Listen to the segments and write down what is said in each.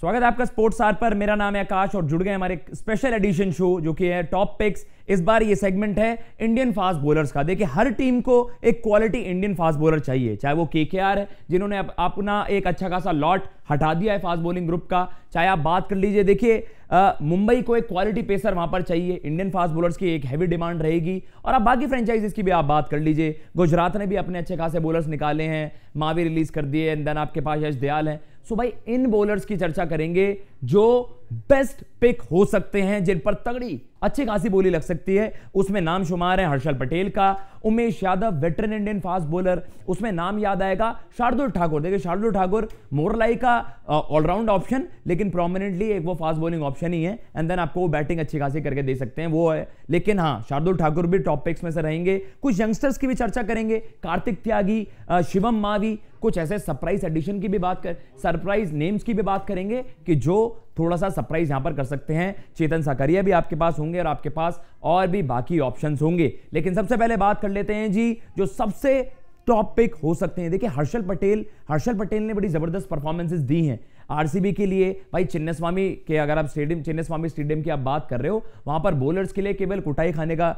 स्वागत है आपका स्पोर्ट्स आर पर मेरा नाम है आकाश और जुड़ गए हमारे स्पेशल एडिशन शो जो कि है टॉप पिक्स इस बार ये सेगमेंट है इंडियन फास्ट बॉलर्स का देखिए हर टीम को एक क्वालिटी इंडियन फास्ट बॉलर चाहिए चाहे वो के है जिन्होंने अपना एक अच्छा खासा लॉट हटा दिया है फास्ट बॉलिंग ग्रुप का चाहे आप बात कर लीजिए देखिए मुंबई को एक क्वालिटी पेसर वहां पर चाहिए इंडियन फास्ट बॉलर्स की एक हैवी डिमांड रहेगी और आप बाकी फ्रेंचाइजीज की भी आप बात कर लीजिए गुजरात ने भी अपने अच्छे खासे बॉलर्स निकाले हैं मावी रिलीज कर दिए एंड देन आपके पास यश दयाल हैं सो भाई इन बॉलर्स की चर्चा करेंगे जो बेस्ट पिक हो सकते हैं जिन पर तगड़ी अच्छी खासी बोली लग सकती है उसमें नाम शुमार है हर्षल पटेल का Umesh Yadav veteran Indian fast bowler उसमें नाम याद आएगा शार्दुल ठाकुर देखिए शार्दुल ठाकुर मोरलाई का ऑलराउंड ऑप्शन लेकिन प्रोमिनेंटली एक वो फास्ट बॉलिंग ऑप्शन ही है एंड देन आपको वो बैटिंग अच्छी खासी करके दे सकते हैं वो है लेकिन हाँ शार्दुल ठाकुर भी टॉप पिक्स में से रहेंगे कुछ यंगस्टर्स की भी चर्चा करेंगे कार्तिक त्यागी शिवम मावी कुछ ऐसे सरप्राइज एडिशन की भी बात कर सरप्राइज नेम्स की भी बात करेंगे कि जो थोड़ा सा सरप्राइज यहाँ पर कर सकते हैं चेतन साकरिया भी आपके पास होंगे और आपके पास और भी बाकी ऑप्शन होंगे लेकिन सबसे पहले बात कर लेते हैं जी जो सबसे टॉप पिक हो सकते हैं देखिए हर्षल पटेल हर्षल पटेल ने बड़ी ज़बरदस्त परफॉर्मेंसेज दी हैं आरसीबी के लिए भाई चिन्नस्वामी के अगर आप स्टेडियम चिन्नस्वामी स्टेडियम की आप बात कर रहे हो वहाँ पर बॉलर्स के लिए केवल कुटाई खाने का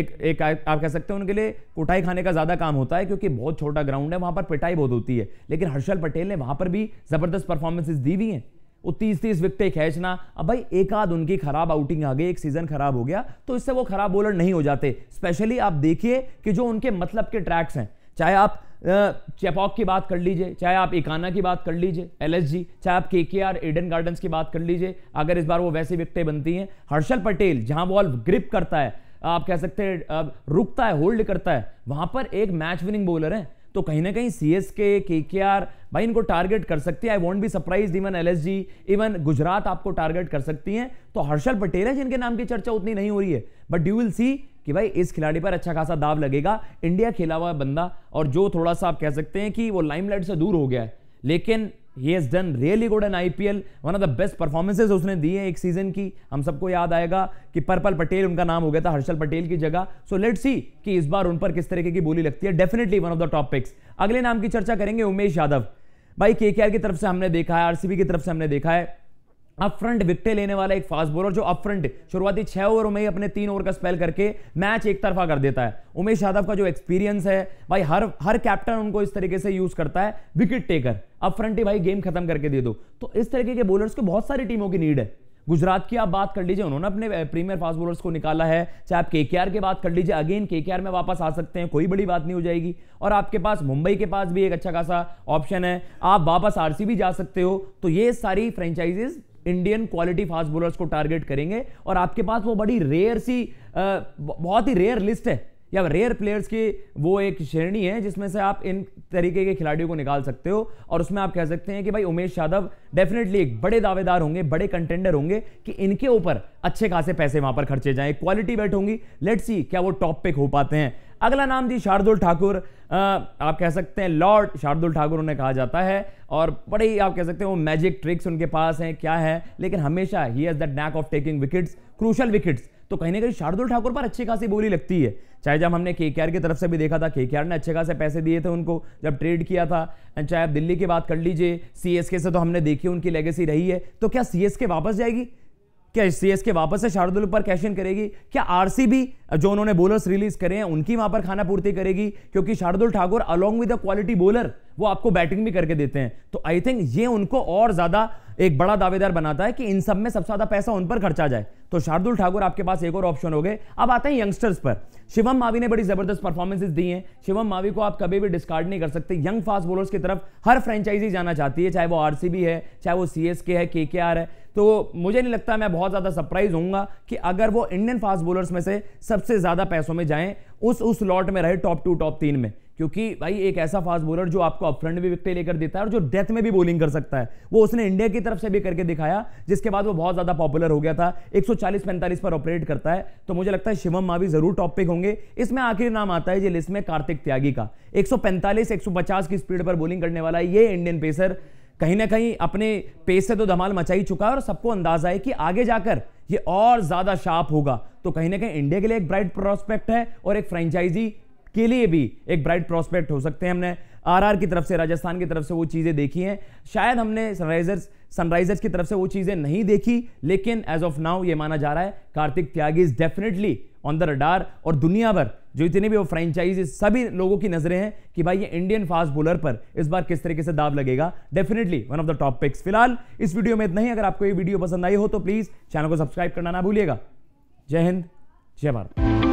एक एक आप कह सकते हैं उनके लिए कुटाई खाने का ज़्यादा काम होता है क्योंकि बहुत छोटा ग्राउंड है वहाँ पर पिटाई बहुत होती है लेकिन हर्षल पटेल ने वहाँ पर भी ज़बरदस्त परफॉर्मेंसेज दी हुई हैं वो तीस तीस विकटें खेचना अब भाई एक आध उनकी खराब आउटिंग आ गई एक सीजन खराब हो गया तो इससे वो खराब बॉलर नहीं हो जाते स्पेशली आप देखिए कि जो उनके मतलब के ट्रैक्स हैं चाहे आप चेपॉक की बात कर लीजिए चाहे आप इकाना की बात कर लीजिए एलएसजी चाहे आप के आर एडन गार्डन्स की बात कर लीजिए अगर इस बार वो वैसी विकटें बनती हैं हर्षल पटेल जहां बॉल ग्रिप करता है आप कह सकते हैं रुकता है होल्ड करता है वहां पर एक मैच विनिंग बॉलर है तो कहीं ना कहीं सी एस के के आर भाई इनको टारगेट कर सकती है I won't be surprise even एल इवन गुजरात आपको टारगेट कर सकती है तो हर्षल पटेल है जिनके नाम की चर्चा उतनी नहीं हो रही है बट यू विल सी कि भाई इस खिलाड़ी पर अच्छा खासा दाव लगेगा इंडिया खेला हुआ बंदा और जो थोड़ा सा आप कह सकते हैं कि वो लाइमलाइट से दूर हो गया है लेकिन he has done really good in I P L one of the best performances उसने दी है एक सीजन की हम सबको याद आएगा कि पर्पल पटेल उनका नाम हो गया था हर्षल पटेल की जगह सो लेट सी कि इस बार उन पर किस तरीके की बोली लगती है definitely one of the topics अगले नाम की चर्चा करेंगे उमेश यादव भाई के की तरफ से हमने देखा है आरसीबी की तरफ से हमने देखा है अप फ्रंट विकटे लेने वाला एक फास्ट बॉलर जो अप फ्रंट शुरुआती छह ओवरों में ही अपने तीन ओवर का स्पेल करके मैच एक तरफा कर देता है उमेश यादव का जो एक्सपीरियंस है भाई हर हर कैप्टन उनको इस तरीके से यूज करता है विकेट टेकर अप फ्रंट ही भाई गेम खत्म करके दे दो तो इस तरीके के बॉलर्स को बहुत सारी टीमों की नीड है गुजरात की आप बात कर लीजिए उन्होंने अपने प्रीमियर फास्ट बॉलर्स को निकाला है चाहे आप के की बात कर लीजिए अगेन के में वापस आ सकते हैं कोई बड़ी बात नहीं हो जाएगी और आपके पास मुंबई के पास भी एक अच्छा खासा ऑप्शन है आप वापस भी जा सकते हो तो ये सारी franchises Indian quality fast bowlers को टारगेट करेंगे और आपके पास वो बड़ी रेयर सी बहुत ही रेयर लिस्ट है या रेयर प्लेयर्स की वो एक श्रेणी है जिसमें से आप इन तरीके के खिलाड़ियों को निकाल सकते हो और उसमें आप कह सकते हैं कि भाई उमेश यादव डेफिनेटली एक बड़े दावेदार होंगे बड़े कंटेंडर होंगे कि इनके ऊपर अच्छे खासे पैसे वहां पर खर्चे जाएं क्वालिटी बैठ होंगी लेट्स सी क्या वो टॉप पिक हो पाते हैं अगला नाम जी शार्दुल ठाकुर आप कह सकते हैं लॉर्ड शार्दुल ठाकुर उन्हें कहा जाता है और बड़े ही आप कह सकते हैं वो मैजिक ट्रिक्स उनके पास हैं क्या है लेकिन हमेशा ही has that knack of taking wickets crucial wickets तो कहीं ना कहीं शार्दुल ठाकुर पर अच्छी खासी बोली लगती है चाहे जब हमने के की तरफ से भी देखा था के ने अच्छे खासे पैसे दिए थे उनको जब ट्रेड किया था चाहे आप दिल्ली की बात कर लीजिए सी से तो हमने देखी उनकी लेगेसी रही है तो क्या सी वापस जाएगी क्या सी के वापस से शार्दुल पर कैश इन करेगी क्या आरसीबी जो उन्होंने बोलर्स रिलीज करे हैं उनकी वहां पर खाना पूर्ति करेगी क्योंकि Shardul Thakur along with a quality bowler वो आपको बैटिंग भी करके देते हैं तो आई थिंक ये उनको और ज्यादा एक बड़ा दावेदार बनाता है कि इन सब में सबसे ज्यादा पैसा उन पर खर्चा जाए तो शार्दुल ठाकुर आपके पास एक और ऑप्शन हो गए अब आते हैं यंगस्टर्स पर शिवम मावी ने बड़ी जबरदस्त परफॉर्मेंसेस दी हैं शिवम मावी को आप कभी भी डिस्कार्ड नहीं कर सकते यंग फास्ट बॉलर्स की तरफ हर फ्रेंचाइजी जाना चाहती है चाहे वो आरसीबी है चाहे वो सीएसके है के है तो मुझे नहीं लगता मैं बहुत ज़्यादा सरप्राइज होऊंगा कि अगर वो इंडियन फास्ट बॉलर्स में से सबसे ज़्यादा पैसों में जाएं उस उस लॉट में रहे टॉप टू टॉप तीन में क्योंकि भाई एक ऐसा फास्ट बॉलर जो आपको अपफ्रंट भी विकटे लेकर देता है और जो डेथ में भी बॉलिंग कर सकता है वो उसने इंडिया की तरफ से भी करके दिखाया जिसके बाद वो बहुत ज़्यादा पॉपुलर हो गया था 140-45 पर ऑपरेट करता है तो मुझे लगता है शिवम मावी जरूर टॉपिक होंगे इसमें आखिरी नाम आता है जी लिस्ट में कार्तिक त्यागी का एक सौ की स्पीड पर बॉलिंग करने वाला ये इंडियन पेसर कहीं ना कहीं अपने पेस से तो धमाल मचा ही चुका है और सबको अंदाजा है कि आगे जाकर ये और ज़्यादा शार्प होगा तो कहीं ना कहीं इंडिया के लिए एक ब्राइट प्रोस्पेक्ट है और एक फ्रेंचाइजी के लिए भी एक ब्राइट प्रॉस्पेक्ट हो सकते हैं हमने आरआर की तरफ से राजस्थान की तरफ से वो चीज़ें देखी हैं शायद हमने सनराइजर्स सनराइजर्स की तरफ से वो चीज़ें नहीं देखी लेकिन एज ऑफ नाउ ये माना जा रहा है Kartik Tyagi is definitely on the radar और दुनिया भर जो इतने भी वो फ्रेंचाइजी सभी लोगों की नजरें हैं कि भाई ये इंडियन फास्ट बॉलर पर इस बार किस तरीके से दाव लगेगा definitely one of the top picks फिलहाल इस वीडियो में इतना ही अगर आपको ये वीडियो पसंद आई हो तो प्लीज़ चैनल को सब्सक्राइब करना ना भूलिएगा जय हिंद जय भारत